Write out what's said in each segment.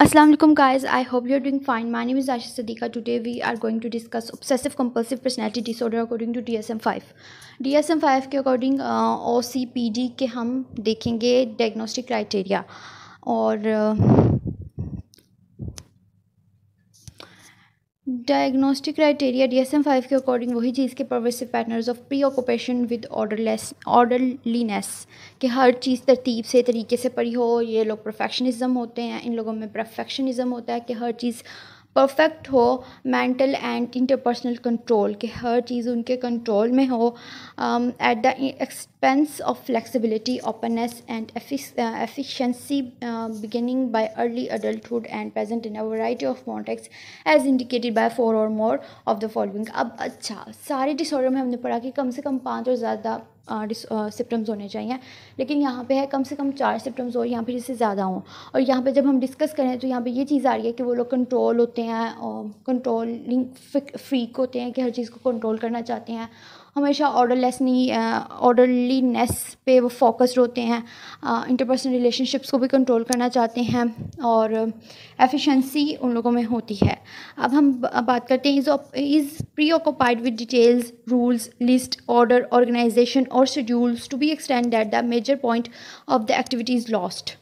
Aslam guys I hope you are doing fine मानी मिज Ashi Sadiqa today we are going to discuss obsessive compulsive personality disorder according to D S M five D S M five के according O C P D के हम देखेंगे diagnostic criteria और uh, diagnostic criteria D S M five के according वही चीज़ के pervasive pattern of preoccupation with orderless orderliness कि हर चीज़ तरतीब से तरीके से पड़ी हो ये लोग परफेक्शनिज्म होते हैं इन लोगों में परफेक्शनिज्म होता है कि हर चीज़ परफेक्ट हो मेंटल एंड इंटरपर्सनल कंट्रोल कि हर चीज़ उनके कंट्रोल में हो at um, the expense of flexibility openness and efficiency beginning by early adulthood and present in a variety of of as indicated by four or more of the following अब अच्छा सारे disorder में हमने पढ़ा कि कम से कम पाँच और ज़्यादा सिम्टम्स uh, uh, होने चाहिए लेकिन यहाँ पे है कम से कम चार सिम्टम्स और यहाँ पे इससे ज़्यादा हों और यहाँ पे जब हम डिस्कस करें तो यहाँ पे ये चीज़ आ रही है कि वो लोग कंट्रोल होते हैं कंट्रोलिंग फ्रीक होते हैं कि हर चीज़ को कंट्रोल करना चाहते हैं हमेशा ऑर्डरलेसनी ऑर्डरलीनेस पे वो फोकस्ड होते हैं इंटरपर्सनल रिलेशनशिप्स को भी कंट्रोल करना चाहते हैं और एफिशिएंसी उन लोगों में होती है अब हम बात करते हैं is is preoccupied with details rules list order organization or schedules to be extend that the major point of the activities lost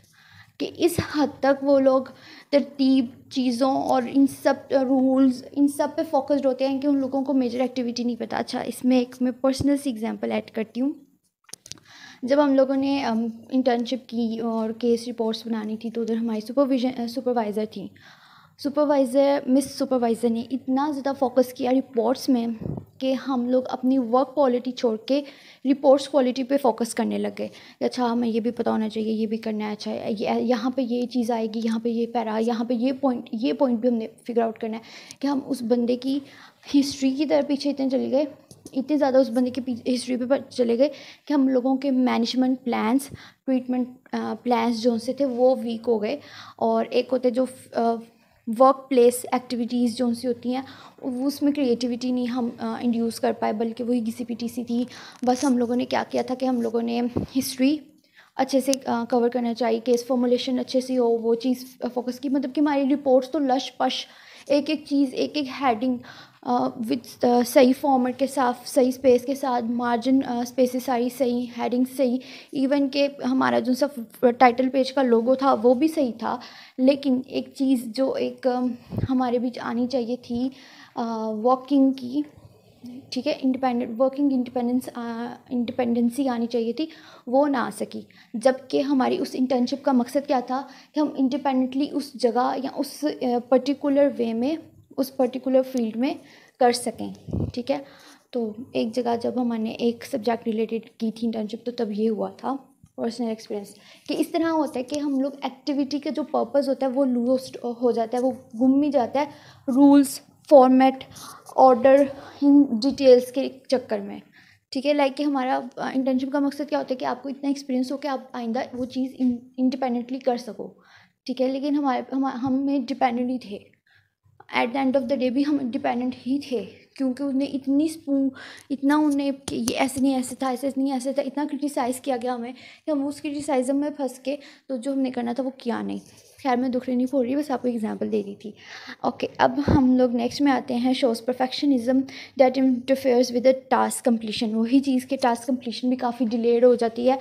कि इस हद तक वो लोग तरतीब चीज़ों और इन सब रूल्स uh, इन सब पे फोकस्ड होते हैं कि उन लोगों को मेजर एक्टिविटी नहीं पता अच्छा इसमें एक मैं पर्सनल सी एग्जांपल ऐड करती हूँ जब हम लोगों ने इंटर्नशिप um, की और केस रिपोर्ट्स बनानी थी तो उधर हमारी सुपरविजन सुपरवाइज़र uh, थी सुपरवाइज़र मिस सुपरवाइज़र ने इतना ज़्यादा फोकस किया रिपोर्ट्स में कि हम लोग अपनी वर्क क्वालिटी छोड़ के रिपोर्ट्स क्वालिटी पे फोकस करने लग गए अच्छा हमें ये भी पता होना चाहिए ये भी करना है अच्छा है यहाँ पे ये चीज़ आएगी यहाँ पे ये पैरा यहाँ पे ये पॉइंट ये पॉइंट भी हमने फिगर आउट करना है कि हम उस बंदे की हिस्ट्री की तरह पीछे इतने चले गए इतने ज़्यादा उस बंदे की हिस्ट्री पर चले गए कि हम लोगों के मैनेजमेंट प्लान्स ट्रीटमेंट प्लान्स जो उनसे थे वो वीक हो गए और एक होते जो वर्क प्लेस एक्टिविटीज़ जो सी होती हैं उसमें क्रिएटिविटी नहीं हम इंड्यूस कर पाए बल्कि वही घिसी पिटी सी थी बस हम लोगों ने क्या किया था कि हम लोगों ने हिस्ट्री अच्छे से कवर करना चाहिए केस फॉर्मुलेशन अच्छे से हो वो चीज़ फोकस की मतलब कि हमारी रिपोर्ट्स तो लश पश एक एक चीज़ एक एक हेडिंग विथ सही फॉर्मेट के साथ सही स्पेस के साथ मार्जिन स्पेसेस सारी सही हेडिंग सही इवन के हमारा जो सब टाइटल पेज का लोगो था वो भी सही था लेकिन एक चीज़ जो एक हमारे बीच आनी चाहिए थी वॉकिंग की ठीक है इंडिपेंडेंट वर्किंग इंडिपेंडेंस इंडिपेंडेंसी आनी चाहिए थी वो ना आ सकी जबकि हमारी उस इंटर्नशिप का मकसद क्या था कि हम इंडिपेंडेंटली उस जगह या उस पर्टिकुलर वे में उस पर्टिकुलर फील्ड में कर सकें ठीक है तो एक जगह जब हमने एक सब्जेक्ट रिलेटेड की थी इंटर्नशिप तो तब ये हुआ था पर्सनल एक्सपीरियंस कि इस तरह होता है कि हम लोग एक्टिविटी का जो पर्पज़ होता है वो लूस्ट हो जाता है वो घूम ही जाता है rules format order in details के चक्कर में ठीक है लाइक कि हमारा इंटर्नशिप का मकसद क्या होता है कि आपको इतना एक्सपीरियंस हो कि आप आइंदा वो चीज़ इंडिपेंडेंटली कर सको ठीक है लेकिन हमारे हम हमें डिपेंडेंट ही थे at the end of the day भी हम डिपेंडेंट ही थे क्योंकि उन्हें इतनी स्पू इतना उन्हें ये ऐसे नहीं ऐसे था ऐसे नहीं ऐसे था इतना क्रिटिसाइज़ किया गया हमें कि हम उस क्रिटिसाइज़म में फंस के तो जो हमने करना था वो किया नहीं खैर मैं दुख नहीं फोड़ रही बस आपको एग्जांपल दे रही थी ओके okay, अब हम लोग नेक्स्ट में आते हैं shows perfectionism that interferes with the task completion वही चीज़ के टास्क कम्प्लीशन भी काफ़ी डिलेड हो जाती है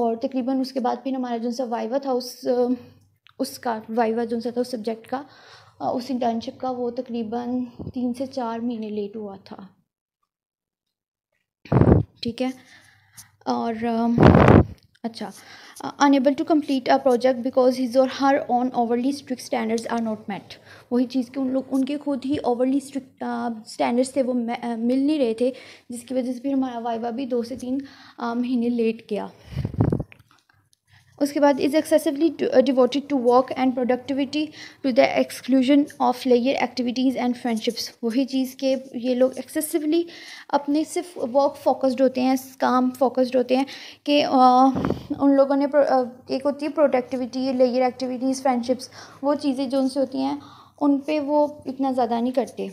और तकरीबन उसके बाद फिर हमारा जो सा वाइवा था उस उसका वाइवा जो सा था उस सब्जेक्ट का उस इंटर्नशिप का वो तकरीबन तीन से चार महीने लेट हुआ था ठीक है और अच्छा unable to complete a project because his or her own overly strict standards are not met वही चीज़ कि उन लोग उनके खुद ही ओवरली स्ट्रिक्ट स्टैंडर्ड्स थे वो uh, मिल नहीं रहे थे जिसकी वजह से फिर हमारा वाइवा भी दो से तीन uh, महीने लेट गया उसके बाद is excessively devoted to work and productivity to the exclusion of लेयर एक्टिविटीज़ एंड फ्रेंडशिप्स वही चीज़ के ये लोग एक्सेसिवली अपने सिर्फ वर्क फोकस्ड होते हैं काम फोकस्ड होते हैं कि uh, उन लोगों ने uh, एक होती है प्रोडक्टिविटी लेयर एक्टिविटीज़ फ्रेंडशिप्स वो चीज़ें जो उनसे होती हैं उन पर वो इतना ज़्यादा नहीं करते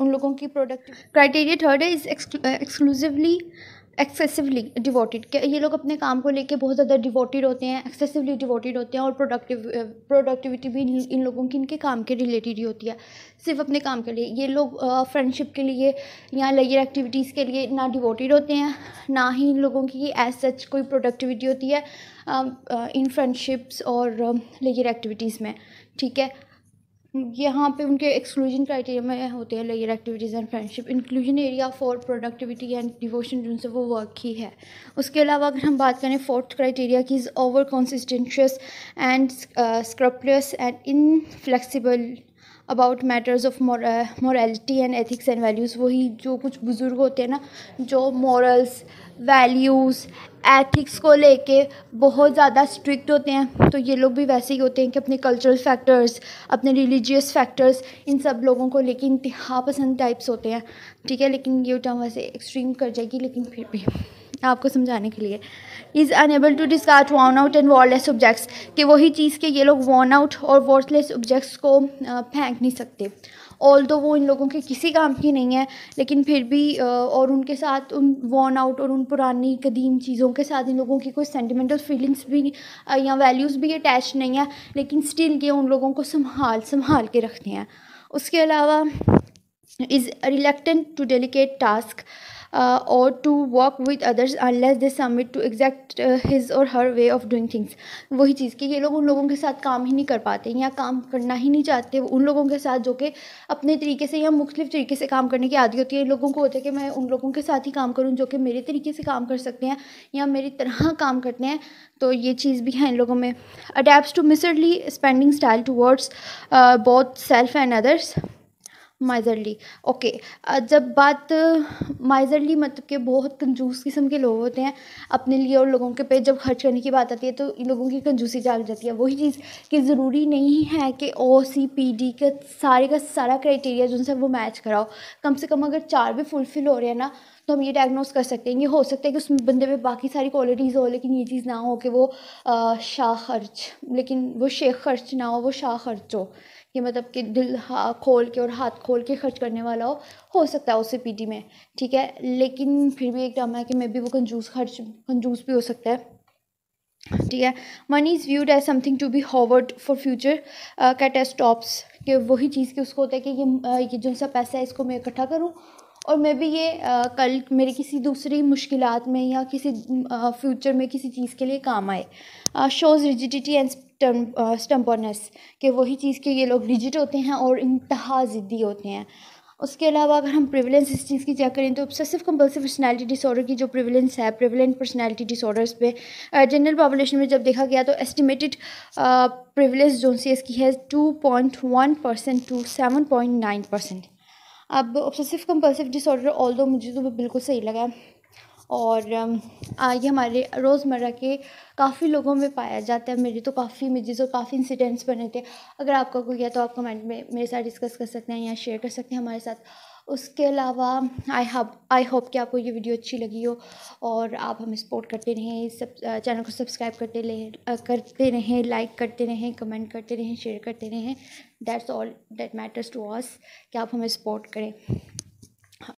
उन लोगों की प्रोडक्ट क्राइटेरिया थर्ड है is exclusively uh, excessively devoted क्या ये लोग अपने काम को लेके बहुत ज़्यादा डिवोटेड होते हैं एक्सेसिवली डिवोटेड होते हैं और प्रोडक्टिव प्रोडक्टिविटी भी इन लोगों की इनके काम के रिलेटेड ही होती है सिर्फ अपने काम के लिए ये लोग फ्रेंडशिप के लिए या लेयर एक्टिविटीज़ के लिए ना डिवोटेड होते हैं ना ही इन लोगों की एज सच कोई प्रोडक्टिविटी होती है इन फ्रेंडशिप्स और लेयर एक्टिविटीज़ में ठीक है यहाँ पे उनके एक्सक्लूजन क्राइटेरिया में होते हैं लेयर activities and friendship inclusion area for productivity and devotion जिनसे वो वर्क ही है उसके अलावा अगर हम बात करें फोर्थ क्राइटेरिया की is over conscientious and scrupulous and inflexible about matters of morality and ethics and values वही जो कुछ बुज़ुर्ग होते हैं ना जो मॉरल्स वैल्यूज़ एथिक्स को लेके बहुत ज़्यादा स्ट्रिक्ट होते हैं तो ये लोग भी वैसे ही होते हैं कि अपने कल्चरल फैक्टर्स अपने रिलीजियस फैक्टर्स इन सब लोगों को लेके इंतहा पसंद टाइप्स होते हैं ठीक है लेकिन ये टर्म वैसे एक्सट्रीम कर जाएगी लेकिन फिर भी आपको समझाने के लिए is unable to discard worn out and worthless objects कि वही चीज़ के ये लोग वॉन आउट और वॉरलेस ऑब्जेक्ट्स को फेंक नहीं सकते ऑल तो वो इन लोगों के किसी काम की नहीं है लेकिन फिर भी और उनके साथ उन वॉन आउट और उन पुरानी कदीम चीज़ों के साथ इन लोगों की कोई सेंटिमेंटल फीलिंग्स भी या वैल्यूज़ भी अटैच नहीं है लेकिन स्टिल ये उन लोगों को संभाल संभाल के रखते हैं उसके अलावा is reluctant to delegate task uh, or to work with others unless they submit to exact uh, his or her way of doing things वही चीज़ कि ये लोग उन लोगों के साथ काम ही नहीं कर पाते या काम करना ही नहीं चाहते उन लोगों के साथ जो कि अपने तरीके से या मुख्तलिफ तरीके से काम करने की आदि होती है लोगों को होता है कि मैं उन लोगों के साथ ही काम करूँ जो कि मेरे तरीके से काम कर सकते हैं या मेरी तरह काम करते हैं तो ये चीज़ भी है इन लोगों में adept to miserly spending style towards both self and others miserly okay जब बात माइज़रली मतलब कि बहुत कंजूस किस्म के लोग होते हैं अपने लिए और लोगों के पे जब खर्च करने की बात आती है तो लोगों की कंजूसी जाग जाती है वही चीज़ कि ज़रूरी नहीं है कि ओ सी पी डी का सारे का सारा क्राइटेरिया जो वो मैच कराओ कम से कम अगर चार भी फुलफ़िल हो रहे हैं ना तो हम ये डायग्नोस कर सकते हैं ये हो सकता है कि उस बंदे में बाकी सारी क्वालिटीज़ हो लेकिन ये चीज़ ना हो कि वो शाह खर्च लेकिन वो शेख खर्च ना हो वो शाह खर्च हो ये मतलब कि दिल हाँ खोल के और हाथ खोल के खर्च करने वाला हो हो सकता है उससे पीटी में ठीक है लेकिन फिर भी एक ड्रामा है कि मे बी वो कंजूस खर्च कंजूस भी हो सकता है ठीक है money is viewed as something to be hoarded for future catastrophes कि वही चीज़ के उसको होता है कि ये ये जो सा पैसा है इसको मैं इकट्ठा करूँ और मैं भी ये कल मेरी किसी दूसरी मुश्किल में या किसी फ्यूचर में किसी चीज़ के लिए काम आए शोज़ रिजिडिटी एंड स्टम्पनेस कि वही चीज़ के ये लोग रिजिट होते हैं और इंतहा ज़िद्दी होते हैं उसके अलावा अगर हम प्रिवलेंस इस चीज़ की चेक करें तो ऑब्सेसिव कंपल्सिव पर्सनैलिटी डिसऑर्डर की जो प्रिवलेंस है प्रिवलेंट पर्सनैलिटी डिसऑर्डर्स पे जनरल पॉपुलेशन में जब देखा गया तो एस्टिमेटेड प्रिवलेंस जो सी इसकी है two point one percent to seven point nine percent अब obsessive compulsive disorder although मुझे तो बिल्कुल सही लगा और um, ये हमारे रोज़मर्रा के काफ़ी लोगों में पाया जाता है मेरी तो काफ़ी इमेजेस और काफ़ी इंसिडेंट्स बने थे अगर आपका कोई है तो आप कमेंट में मेरे साथ डिस्कस कर सकते हैं या शेयर कर सकते हैं हमारे साथ उसके अलावा आई हब आई होप कि आपको ये वीडियो अच्छी लगी हो और आप हमें सपोर्ट करते रहें सब चैनल को सब्सक्राइब करते रहें करते रहें लाइक करते रहें कमेंट करते रहें शेयर करते रहें that's all that matters to us कि आप हमें सपोर्ट करें